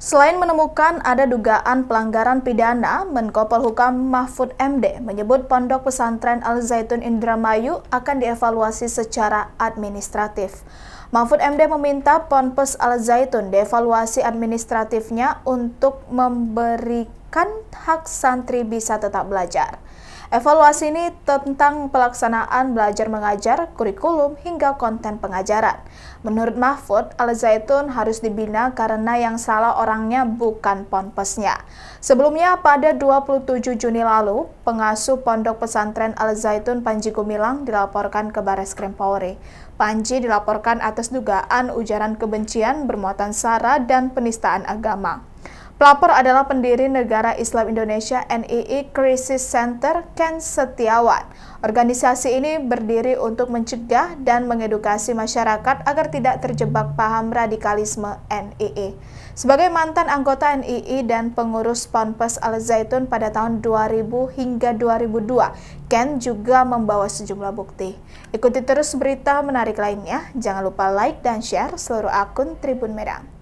Selain menemukan ada dugaan pelanggaran pidana, Menko Polhukam Mahfud MD menyebut Pondok Pesantren Al Zaitun Indramayu akan dievaluasi secara administratif. Mahfud MD meminta Ponpes Al Zaitun dievaluasi administratifnya untuk memberikan hak santri bisa tetap belajar. Evaluasi ini tentang pelaksanaan belajar mengajar, kurikulum, hingga konten pengajaran. Menurut Mahfud, Al Zaitun harus dibina karena yang salah orangnya bukan ponpesnya. Sebelumnya pada 27 Juni lalu, pengasuh pondok pesantren Al Zaitun Panji Gumilang dilaporkan ke Baris Krim Polri. Panji dilaporkan atas dugaan ujaran kebencian bermuatan sara dan penistaan agama. Pelapor adalah pendiri Negara Islam Indonesia NII Crisis Center Ken Setiawan. Organisasi ini berdiri untuk mencegah dan mengedukasi masyarakat agar tidak terjebak paham radikalisme NII. Sebagai mantan anggota NII dan pengurus Ponpes Al Zaitun pada tahun 2000 hingga 2002, Ken juga membawa sejumlah bukti. Ikuti terus berita menarik lainnya. Jangan lupa like dan share seluruh akun Tribun Medan.